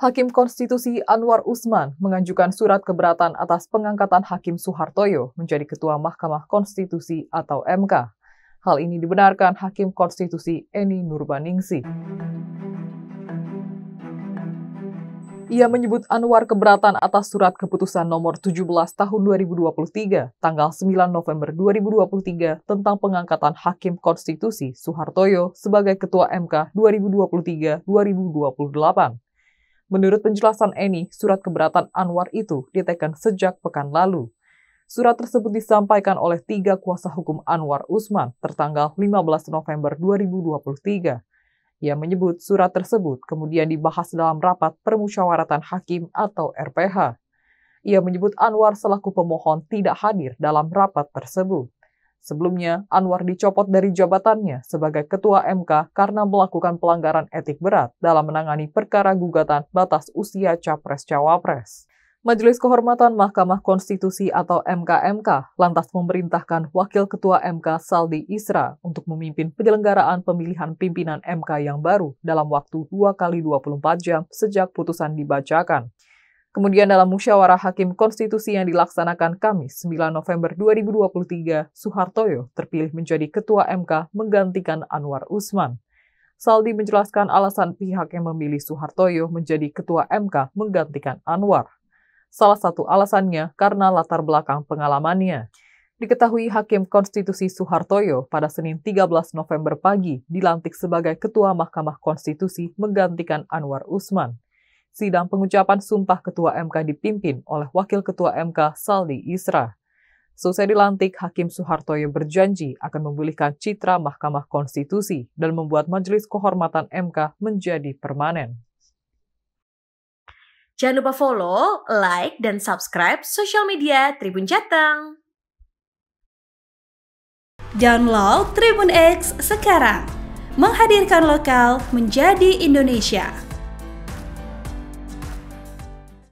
Hakim Konstitusi Anwar Usman mengajukan surat keberatan atas pengangkatan Hakim Suhartoyo menjadi Ketua Mahkamah Konstitusi atau MK. Hal ini dibenarkan Hakim Konstitusi Eni Nurbaningsi. Ia menyebut Anwar keberatan atas surat keputusan nomor 17 tahun 2023, tanggal 9 November 2023 tentang pengangkatan Hakim Konstitusi Suhartoyo sebagai Ketua MK 2023-2028. Menurut penjelasan Eni, surat keberatan Anwar itu ditekan sejak pekan lalu. Surat tersebut disampaikan oleh tiga kuasa hukum Anwar Usman tertanggal 15 November 2023. Ia menyebut surat tersebut kemudian dibahas dalam rapat permusyawaratan hakim atau RPH. Ia menyebut Anwar selaku pemohon tidak hadir dalam rapat tersebut. Sebelumnya, Anwar dicopot dari jabatannya sebagai Ketua MK karena melakukan pelanggaran etik berat dalam menangani perkara gugatan batas usia Capres-Cawapres. Majelis Kehormatan Mahkamah Konstitusi atau MKMK lantas memerintahkan Wakil Ketua MK Saldi Isra untuk memimpin penyelenggaraan pemilihan pimpinan MK yang baru dalam waktu 2 kali 24 jam sejak putusan dibacakan. Kemudian dalam musyawarah hakim konstitusi yang dilaksanakan Kamis 9 November 2023, Suhartoyo terpilih menjadi ketua MK menggantikan Anwar Usman. Saldi menjelaskan alasan pihak yang memilih Suhartoyo menjadi ketua MK menggantikan Anwar. Salah satu alasannya karena latar belakang pengalamannya. Diketahui Hakim Konstitusi Suhartoyo pada Senin 13 November pagi dilantik sebagai Ketua Mahkamah Konstitusi menggantikan Anwar Usman sidang pengucapan sumpah Ketua MK dipimpin oleh Wakil Ketua MK Saldi Isra. Selesai dilantik, Hakim Soehartoyo berjanji akan memulihkan citra Mahkamah Konstitusi dan membuat Majelis Kehormatan MK menjadi permanen. Jangan lupa follow, like, dan subscribe sosial media Tribun Jateng. Download Tribun X sekarang. Menghadirkan lokal menjadi Indonesia.